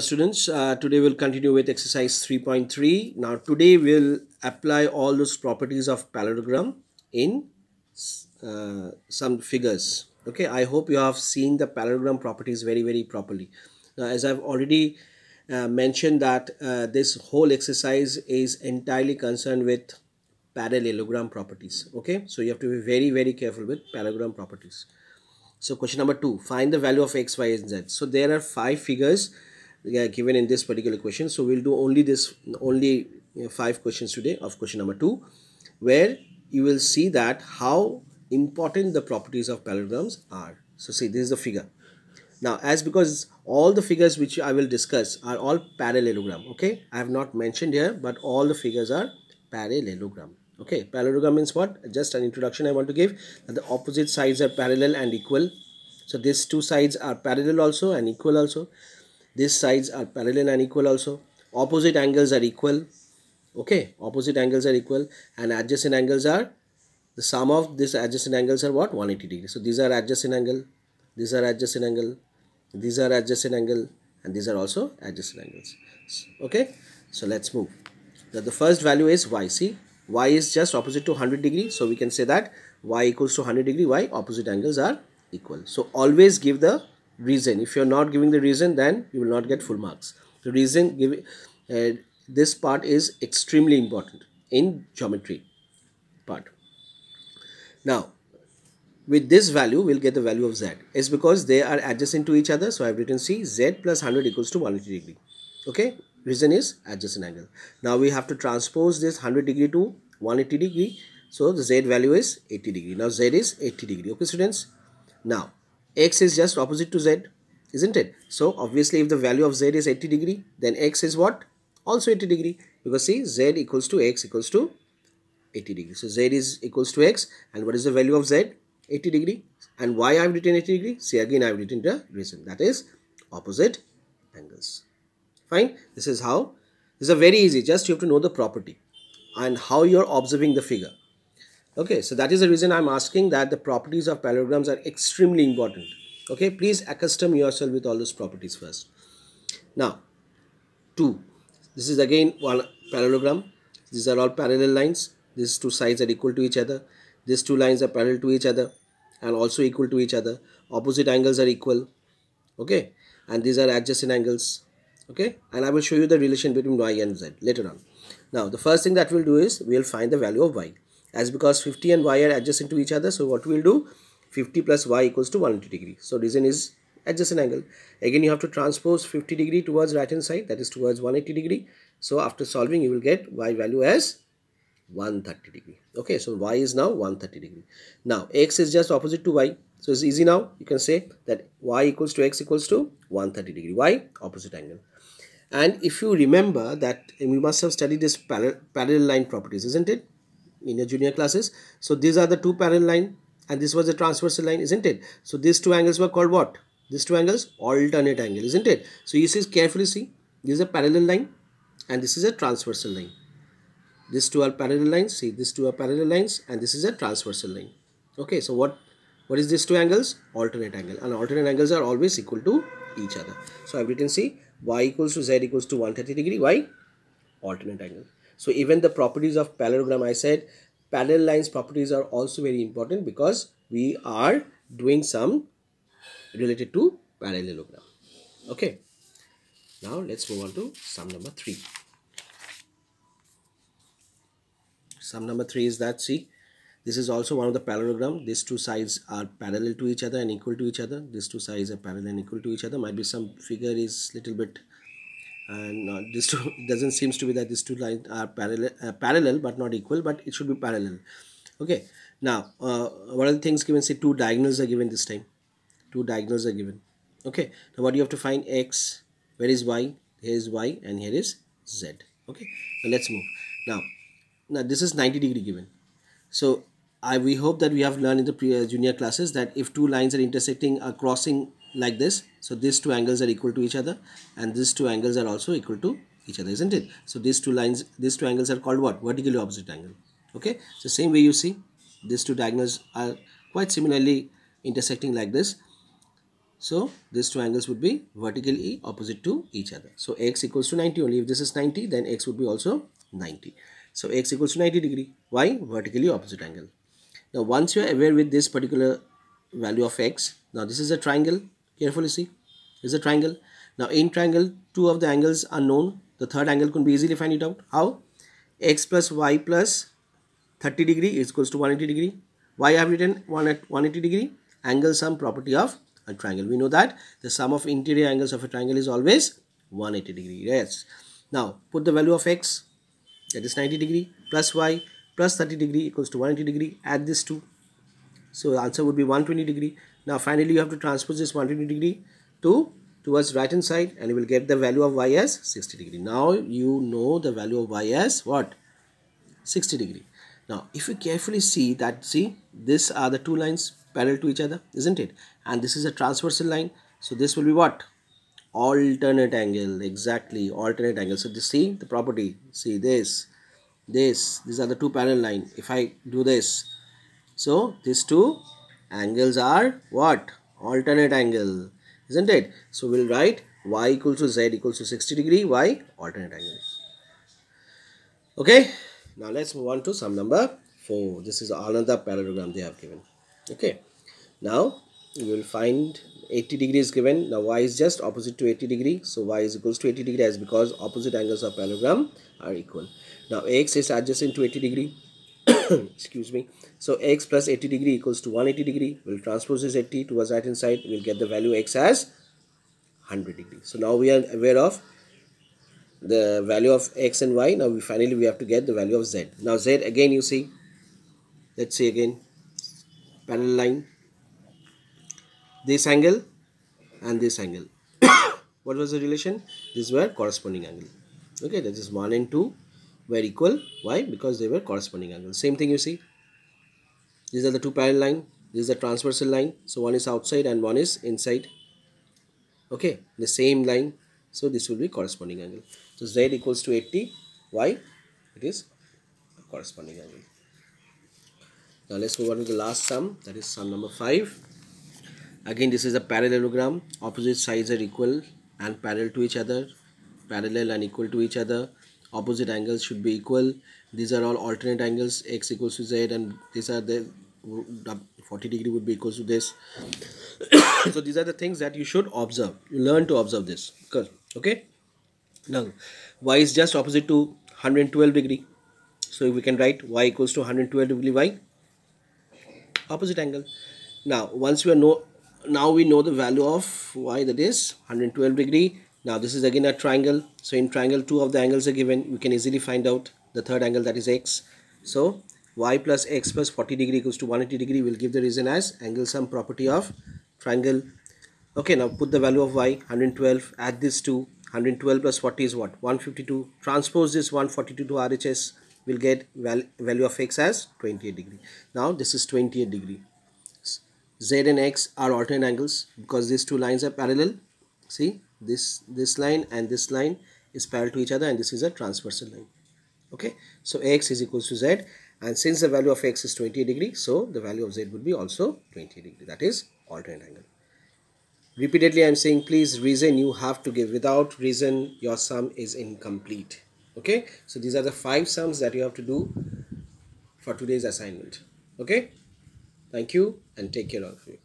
students uh, today we'll continue with exercise 3.3 now today we'll apply all those properties of parallelogram in uh, some figures okay i hope you have seen the parallelogram properties very very properly now as i've already uh, mentioned that uh, this whole exercise is entirely concerned with parallelogram properties okay so you have to be very very careful with parallelogram properties so question number two find the value of x y and z so there are five figures given in this particular question so we'll do only this only you know, five questions today of question number two where you will see that how important the properties of parallelograms are so see this is the figure now as because all the figures which I will discuss are all parallelogram okay I have not mentioned here but all the figures are parallelogram okay parallelogram means what just an introduction I want to give that the opposite sides are parallel and equal so these two sides are parallel also and equal also these sides are parallel and equal also opposite angles are equal okay opposite angles are equal and adjacent angles are the sum of these adjacent angles are what 180 degrees. so these are adjacent angle these are adjacent angle these are adjacent angle and these are also adjacent angles okay so let's move now the first value is y see y is just opposite to 100 degree so we can say that y equals to 100 degree y opposite angles are equal so always give the reason. If you're not giving the reason, then you will not get full marks. The reason, give, uh, this part is extremely important in geometry part. Now, with this value, we'll get the value of z. It's because they are adjacent to each other. So I've written C, z plus 100 equals to 180 degree. Okay, reason is adjacent angle. Now we have to transpose this 100 degree to 180 degree. So the z value is 80 degree. Now z is 80 degree. Okay, students. Now x is just opposite to z isn't it so obviously if the value of z is 80 degree then x is what also 80 degree because see z equals to x equals to 80 degree so z is equals to x and what is the value of z 80 degree and why I've written 80 degree see again I've written the reason that is opposite angles fine this is how this is a very easy just you have to know the property and how you're observing the figure Okay, so that is the reason I'm asking that the properties of parallelograms are extremely important. Okay, please accustom yourself with all those properties first. Now, 2. This is again one parallelogram. These are all parallel lines. These two sides are equal to each other. These two lines are parallel to each other and also equal to each other. Opposite angles are equal. Okay, and these are adjacent angles. Okay, and I will show you the relation between y and z later on. Now, the first thing that we'll do is we'll find the value of y as because 50 and y are adjacent to each other so what we'll do 50 plus y equals to 180 degree so reason is adjacent angle again you have to transpose 50 degree towards right hand side that is towards 180 degree so after solving you will get y value as 130 degree okay so y is now 130 degree now x is just opposite to y so it's easy now you can say that y equals to x equals to 130 degree y opposite angle and if you remember that we must have studied this parallel, parallel line properties isn't it in your junior classes. So these are the two parallel line and this was a transversal line, isn't it? So these two angles were called what? These two angles, alternate angle, isn't it? So you see carefully see, this is a parallel line and this is a transversal line. These two are parallel lines, see these two are parallel lines and this is a transversal line. Okay, so what what is these two angles? Alternate angle and alternate angles are always equal to each other. So I've written see y equals to z equals to 130 degree, y alternate angle. So even the properties of parallelogram, I said parallel lines properties are also very important because we are doing some related to parallelogram. Okay. Now let's move on to sum number 3. Sum number 3 is that see this is also one of the parallelogram. These two sides are parallel to each other and equal to each other. These two sides are parallel and equal to each other. Might be some figure is little bit and uh, this two doesn't seems to be that these two lines are parallel uh, parallel but not equal but it should be parallel okay now uh, what are the things given say two diagonals are given this time two diagonals are given okay now what you have to find x where is y here is y and here is z okay now let's move now now this is 90 degree given so I we hope that we have learned in the uh, junior classes that if two lines are intersecting are crossing like this. So these two angles are equal to each other and these two angles are also equal to each other, isn't it? So these two lines, these two angles are called what? Vertically opposite angle. Okay, so same way you see these two diagonals are quite similarly intersecting like this. So these two angles would be vertically opposite to each other. So x equals to 90 only. If this is 90, then x would be also 90. So x equals to 90 degree. Why? Vertically opposite angle. Now once you are aware with this particular value of x, now this is a triangle Carefully see. It's a triangle. Now in triangle, two of the angles are known. The third angle can be easily find it out. How? x plus y plus 30 degree is equals to 180 degree. Y I have written 1 at 180 degree. Angle sum property of a triangle. We know that the sum of interior angles of a triangle is always 180 degree. Yes. Now put the value of x that is 90 degree plus y plus 30 degree equals to 180 degree. Add this two. So answer would be 120 degree. Now finally you have to transpose this 120 degree to towards right hand side and you will get the value of y as 60 degree. Now you know the value of y as what? 60 degree. Now if you carefully see that see these are the two lines parallel to each other isn't it and this is a transversal line so this will be what alternate angle exactly alternate angle so this see the property see this this these are the two parallel line if I do this so these two Angles are what? Alternate angle, isn't it? So we'll write y equals to z equals to 60 degree, y alternate angle. Okay, now let's move on to sum number 4. This is another parallelogram they have given. Okay, now you will find 80 degree is given. Now y is just opposite to 80 degree. So y is equals to 80 degree as because opposite angles of parallelogram are equal. Now x is adjacent to 80 degree. excuse me so x plus 80 degree equals to 180 degree we'll transpose this 80 towards right hand side we'll get the value x as 100 degree so now we are aware of the value of x and y now we finally we have to get the value of z now z again you see let's see again parallel line this angle and this angle what was the relation these were corresponding angle okay that is 1 and 2 were equal. Why? Because they were corresponding angles. Same thing you see. These are the two parallel line. This is the transversal line. So one is outside and one is inside. Okay, the same line. So this will be corresponding angle. So Z equals to 80. Why? It is corresponding angle. Now let's move on to the last sum. That is sum number 5. Again, this is a parallelogram. Opposite sides are equal and parallel to each other. Parallel and equal to each other opposite angles should be equal these are all alternate angles x equals to z and these are the 40 degree would be equal to this so these are the things that you should observe you learn to observe this okay now y is just opposite to 112 degree so we can write y equals to 112 degree y opposite angle now once we are know now we know the value of y that is 112 degree now this is again a triangle. So in triangle two of the angles are given. We can easily find out the third angle that is x. So y plus x plus 40 degree equals to 180 degree will give the reason as angle sum property of triangle. Okay now put the value of y 112 add this to 112 plus 40 is what 152 transpose this 142 to RHS will get val value of x as 28 degree. Now this is 28 degree. Z and x are alternate angles because these two lines are parallel. See this this line and this line is parallel to each other and this is a transversal line okay so x is equals to z and since the value of x is 20 degree so the value of z would be also 20 degree that is alternate angle repeatedly i am saying please reason you have to give without reason your sum is incomplete okay so these are the five sums that you have to do for today's assignment okay thank you and take care of you